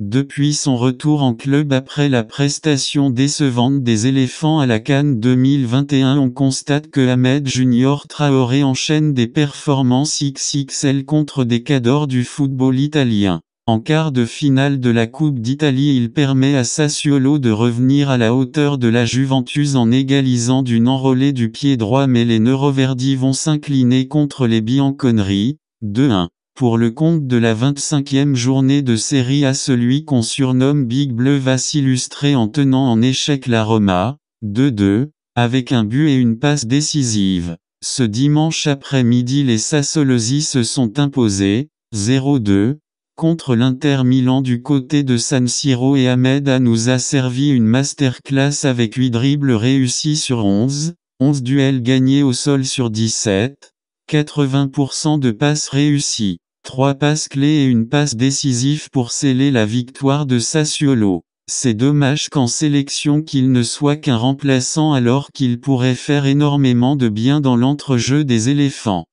Depuis son retour en club après la prestation décevante des éléphants à la Cannes 2021, on constate que Ahmed Junior Traoré enchaîne des performances XXL contre des cadors du football italien. En quart de finale de la Coupe d'Italie, il permet à Sassuolo de revenir à la hauteur de la Juventus en égalisant d'une enrôlée du pied droit, mais les Neuroverdi vont s'incliner contre les Bianconeri, 2-1 pour le compte de la 25e journée de Série à celui qu'on surnomme Big Bleu va s'illustrer en tenant en échec la Roma, 2-2, avec un but et une passe décisive. Ce dimanche après-midi les Sassolosi se sont imposés, 0-2, contre l'Inter Milan du côté de San Siro et Ahmed a nous a servi une masterclass avec 8 dribbles réussis sur 11, 11 duels gagnés au sol sur 17, 80% de passes réussies. Trois passes clés et une passe décisive pour sceller la victoire de Sassuolo. C'est dommage qu'en sélection qu'il ne soit qu'un remplaçant alors qu'il pourrait faire énormément de bien dans l'entrejeu des éléphants.